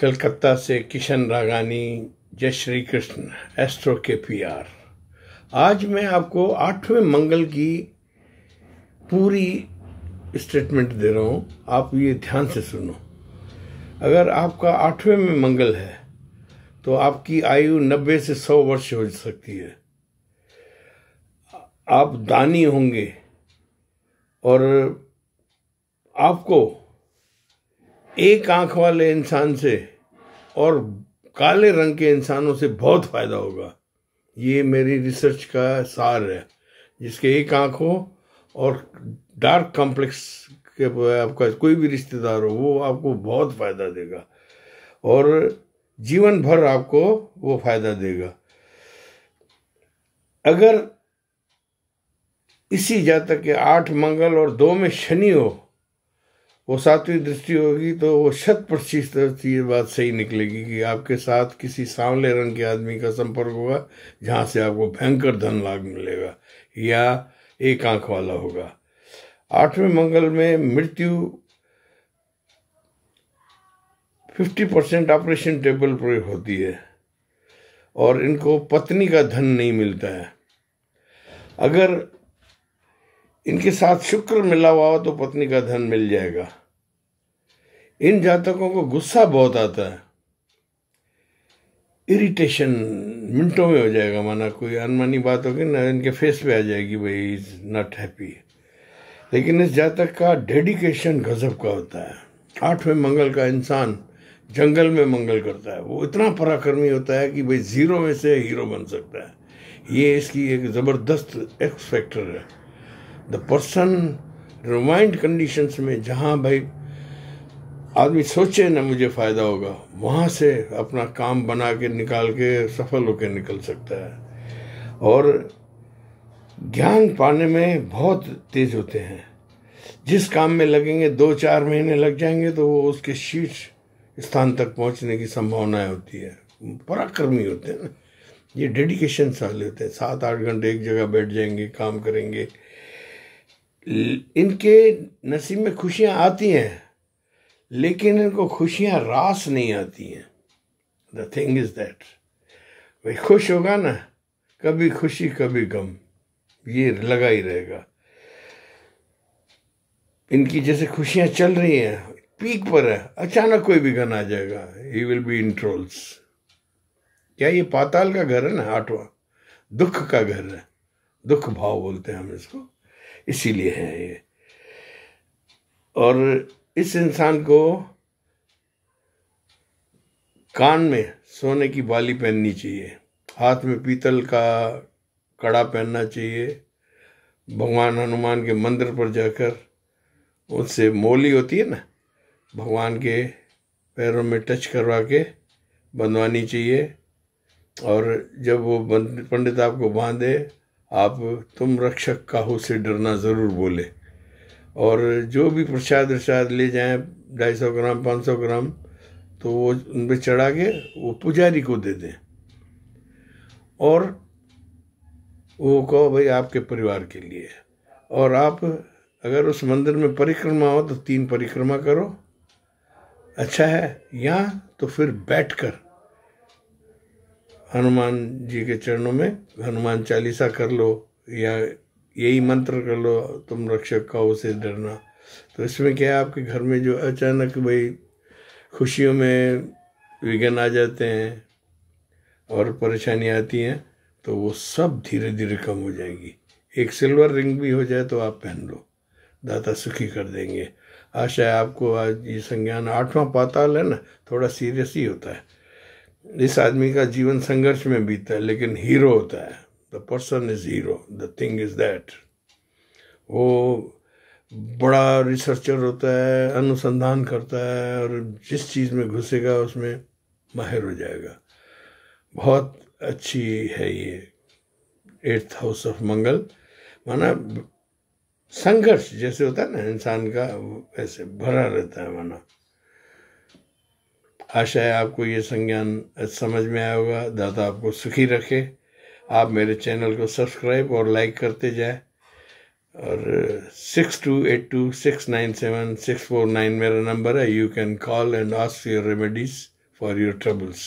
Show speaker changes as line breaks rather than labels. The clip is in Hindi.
कलकत्ता से किशन रागानी जय Shri Krishna astro K P R आज मैं आपको आठवें मंगल की पूरी स्टेटमेंट दे रहा हूँ आप ये ध्यान से सुनो अगर आपका आठवें में मंगल है तो आपकी आयु नब्बे से सौ वर्ष हो सकती है आप दानी होंगे और आपको एक आंख वाले इंसान से और काले रंग के इंसानों से बहुत फायदा होगा ये मेरी रिसर्च का सार है जिसके एक आंख हो और डार्क कॉम्प्लेक्स के आपका कोई भी रिश्तेदार हो वो आपको बहुत फायदा देगा और जीवन भर आपको वो फायदा देगा अगर इसी जातक के आठ मंगल और दो में शनि हो वो सातवीं दृष्टि होगी तो वो शत प्रतिशत ये बात सही निकलेगी कि आपके साथ किसी सांवले रंग के आदमी का संपर्क होगा जहाँ से आपको भयंकर धन लाभ मिलेगा या एक आंख वाला होगा आठवें मंगल में मृत्यु फिफ्टी परसेंट ऑपरेशन टेबल पर होती है और इनको पत्नी का धन नहीं मिलता है अगर इनके साथ शुक्र मिला हुआ हो तो पत्नी का धन मिल जाएगा इन जातकों को गुस्सा बहुत आता है इरिटेशन मिनटों में हो जाएगा माना कोई अनमानी बात होगी ना इनके फेस पे आ जाएगी भाई इज नॉट हैप्पी लेकिन इस जातक का डेडिकेशन गजब का होता है आठवें मंगल का इंसान जंगल में मंगल करता है वो इतना पराक्रमी होता है कि भाई जीरो में से हीरो बन सकता है ये इसकी एक ज़बरदस्त एक्स फैक्टर है द पर्सन रिमाइंड कंडीशंस में जहाँ भाई आदमी सोचे ना मुझे फ़ायदा होगा वहाँ से अपना काम बना के निकाल के सफल होकर निकल सकता है और ज्ञान पाने में बहुत तेज होते हैं जिस काम में लगेंगे दो चार महीने लग जाएंगे तो वो उसके शीर्ष स्थान तक पहुंचने की संभावनाएं होती है पराक्रमी होते हैं ना ये डेडिकेशन वाले होते हैं सात आठ घंटे एक जगह बैठ जाएंगे काम करेंगे इनके नसीब में खुशियाँ आती हैं लेकिन इनको खुशियाँ रास नहीं आती हैं द थिंग इज दैट भाई खुश होगा ना कभी खुशी कभी गम ये लगा ही रहेगा इनकी जैसे खुशियाँ चल रही हैं पीक पर है अचानक कोई भी गन आ जाएगा he will be in trolls क्या ये पाताल का घर है ना आठवा दुख का घर है दुख भाव बोलते हैं हम इसको इसीलिए है ये और इस इंसान को कान में सोने की बाली पहननी चाहिए हाथ में पीतल का कड़ा पहनना चाहिए भगवान हनुमान के मंदिर पर जाकर उनसे मोली होती है ना भगवान के पैरों में टच करवा के बंधवानी चाहिए और जब वो पंडित आपको बांधे आप तुम रक्षक काहो से डरना ज़रूर बोले और जो भी प्रसाद प्रसाद ले जाएं ढाई सौ ग्राम पाँच सौ ग्राम तो वो उन पर चढ़ा के वो पुजारी को दे दें और वो कहो भाई आपके परिवार के लिए और आप अगर उस मंदिर में परिक्रमा हो तो तीन परिक्रमा करो अच्छा है यहाँ तो फिर बैठकर हनुमान जी के चरणों में हनुमान चालीसा कर लो या यही मंत्र कर लो तुम रक्षक का उसे डरना तो इसमें क्या है आपके घर में जो अचानक भाई खुशियों में विघन आ जाते हैं और परेशानी आती हैं तो वो सब धीरे धीरे कम हो जाएगी एक सिल्वर रिंग भी हो जाए तो आप पहन लो दाता सुखी कर देंगे आशा है आपको आज ये संज्ञान आठवां पाताल है ना थोड़ा सीरियस ही होता है इस आदमी का जीवन संघर्ष में बीतता है लेकिन हीरो होता है the person is hero the thing is that वो बड़ा रिसर्चर होता है अनुसंधान करता है और जिस चीज़ में घुसेगा उसमें माहिर हो जाएगा बहुत अच्छी है ये एट्थ हाउस ऑफ मंगल माना संघर्ष जैसे होता है ना इंसान का ऐसे भरा रहता है माना आशा है आपको ये संज्ञान समझ में आया होगा दादा आपको सुखी रखे आप मेरे चैनल को सब्सक्राइब और लाइक करते जाए और six two eight two six nine seven six four nine मेरा नंबर है you can call and ask your remedies for your troubles